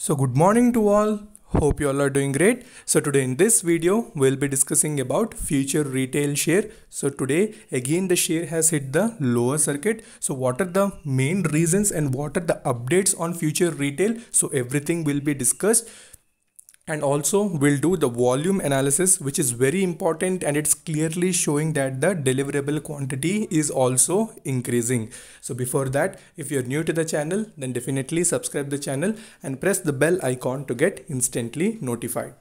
So good morning to all. Hope you all are doing great. So today in this video, we'll be discussing about future retail share. So today again the share has hit the lower circuit. So what are the main reasons and what are the updates on future retail? So everything will be discussed and also we'll do the volume analysis which is very important and it's clearly showing that the deliverable quantity is also increasing so before that if you're new to the channel then definitely subscribe the channel and press the bell icon to get instantly notified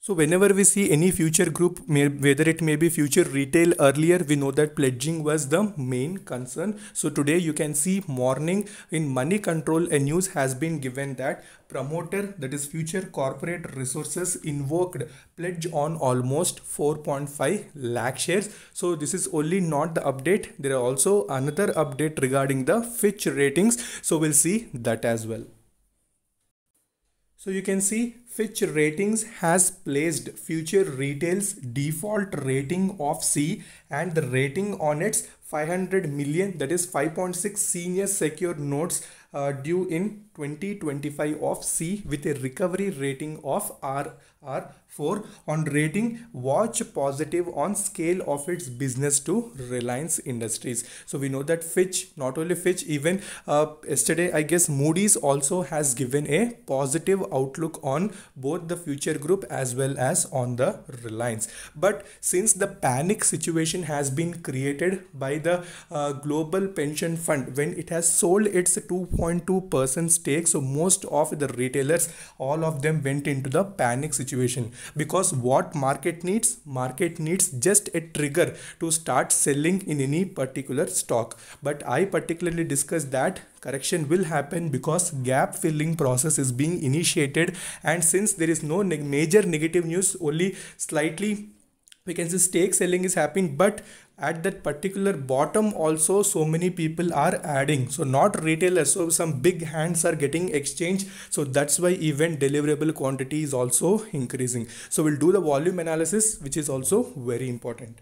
so whenever we see any future group, whether it may be future retail earlier, we know that pledging was the main concern. So today you can see morning in money control a news has been given that promoter that is future corporate resources invoked pledge on almost 4.5 lakh shares. So this is only not the update. There are also another update regarding the Fitch ratings. So we'll see that as well. So you can see Fitch Ratings has placed Future Retail's default rating of C and the rating on its 500 million that is 5.6 senior secured notes uh, due in 2025 of C with a recovery rating of RR4 on rating watch positive on scale of its business to Reliance Industries. So we know that Fitch, not only Fitch, even uh, yesterday, I guess Moody's also has given a positive outlook on both the future group as well as on the Reliance. But since the panic situation has been created by the uh, global pension fund when it has sold its two 2.2% stake so most of the retailers all of them went into the panic situation because what market needs market needs just a trigger to start selling in any particular stock but i particularly discussed that correction will happen because gap filling process is being initiated and since there is no ne major negative news only slightly we can see stake selling is happening but at that particular bottom also so many people are adding so not retailers so some big hands are getting exchanged so that's why event deliverable quantity is also increasing so we'll do the volume analysis which is also very important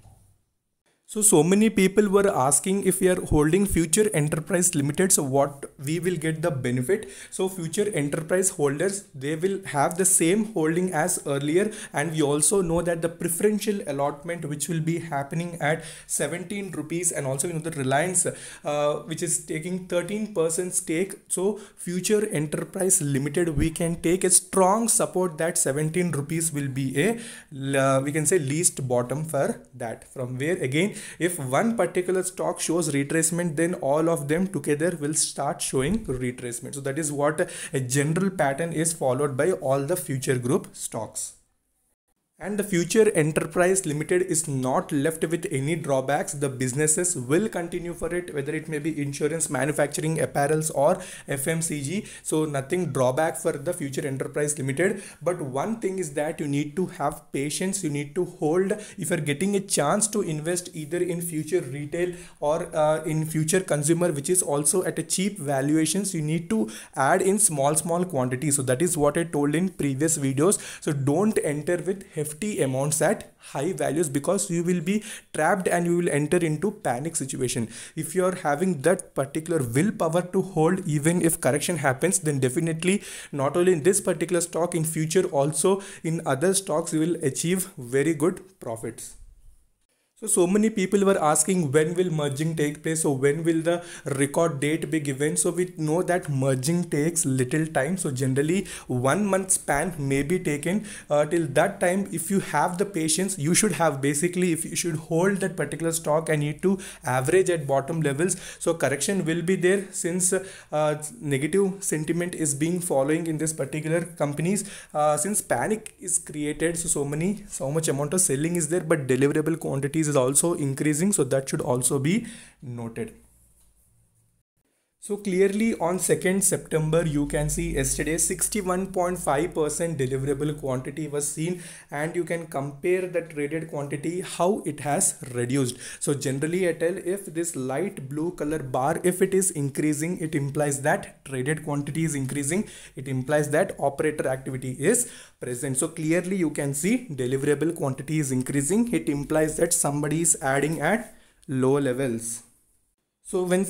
so, so many people were asking if we are holding future enterprise limited, so what we will get the benefit. So future enterprise holders, they will have the same holding as earlier. And we also know that the preferential allotment, which will be happening at 17 rupees and also, you know, the Reliance, uh, which is taking 13% stake. So future enterprise limited, we can take a strong support that 17 rupees will be a, uh, we can say least bottom for that from where again if one particular stock shows retracement then all of them together will start showing retracement so that is what a general pattern is followed by all the future group stocks and the future enterprise limited is not left with any drawbacks. The businesses will continue for it, whether it may be insurance, manufacturing, apparels, or FMCG. So nothing drawback for the future enterprise limited. But one thing is that you need to have patience. You need to hold. If you're getting a chance to invest either in future retail or uh, in future consumer, which is also at a cheap valuations, you need to add in small, small quantities. So that is what I told in previous videos. So don't enter with hefty amounts at high values because you will be trapped and you will enter into panic situation if you are having that particular willpower to hold even if correction happens then definitely not only in this particular stock in future also in other stocks you will achieve very good profits so, so many people were asking when will merging take place so when will the record date be given. So we know that merging takes little time. So generally one month span may be taken uh, till that time. If you have the patience, you should have basically if you should hold that particular stock and need to average at bottom levels. So correction will be there since uh, negative sentiment is being following in this particular companies uh, since panic is created. So, so many so much amount of selling is there but deliverable quantities is also increasing so that should also be noted so clearly on 2nd September you can see yesterday 61.5% deliverable quantity was seen and you can compare the traded quantity how it has reduced. So generally I tell if this light blue color bar if it is increasing it implies that traded quantity is increasing it implies that operator activity is present. So clearly you can see deliverable quantity is increasing it implies that somebody is adding at low levels. So when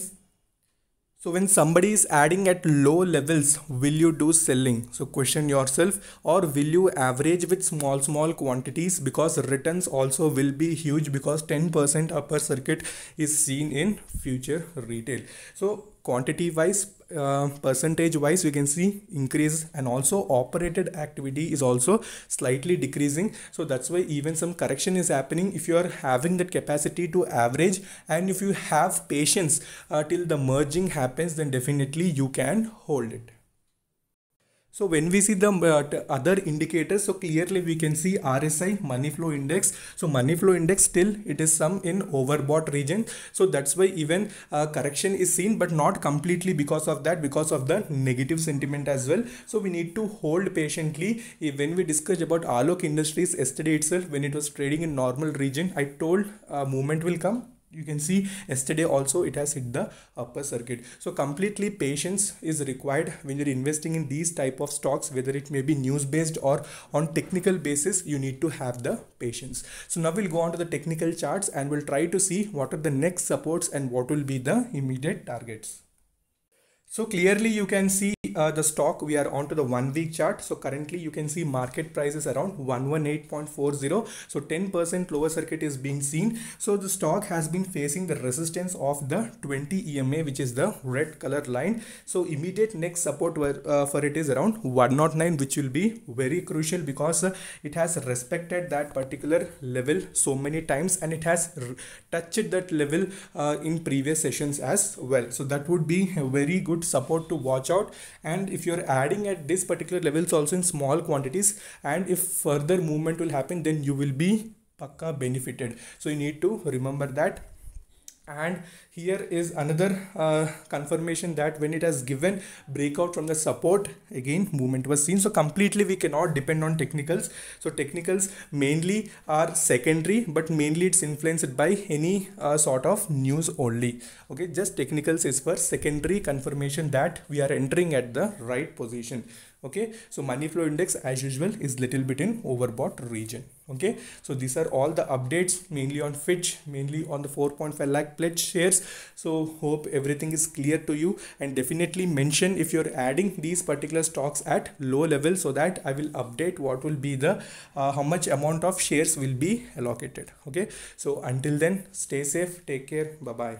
so when somebody is adding at low levels, will you do selling? So question yourself or will you average with small small quantities because returns also will be huge because 10% upper circuit is seen in future retail. So quantity wise uh, percentage wise we can see increase and also operated activity is also slightly decreasing so that's why even some correction is happening if you are having that capacity to average and if you have patience uh, till the merging happens then definitely you can hold it so when we see the uh, other indicators, so clearly we can see RSI, money flow index. So money flow index still it is some in overbought region. So that's why even uh, correction is seen, but not completely because of that, because of the negative sentiment as well. So we need to hold patiently. When we discussed about Alok Industries yesterday itself, when it was trading in normal region, I told uh, movement will come you can see yesterday also it has hit the upper circuit so completely patience is required when you're investing in these type of stocks whether it may be news based or on technical basis you need to have the patience so now we'll go on to the technical charts and we'll try to see what are the next supports and what will be the immediate targets so clearly you can see uh, the stock, we are onto the one week chart. So currently you can see market price is around 118.40. So 10% lower circuit is being seen. So the stock has been facing the resistance of the 20 EMA, which is the red color line. So immediate next support uh, for it is around 109, which will be very crucial because uh, it has respected that particular level so many times and it has touched that level uh, in previous sessions as well. So that would be a very good support to watch out and if you're adding at this particular levels also in small quantities and if further movement will happen then you will be pakka benefited so you need to remember that and here is another uh, confirmation that when it has given breakout from the support again movement was seen so completely we cannot depend on technicals so technicals mainly are secondary but mainly it's influenced by any uh, sort of news only okay just technicals is for secondary confirmation that we are entering at the right position okay so money flow index as usual is little bit in overbought region okay so these are all the updates mainly on fitch mainly on the 4.5 lakh pledge shares so hope everything is clear to you and definitely mention if you're adding these particular stocks at low level so that i will update what will be the uh, how much amount of shares will be allocated okay so until then stay safe take care bye bye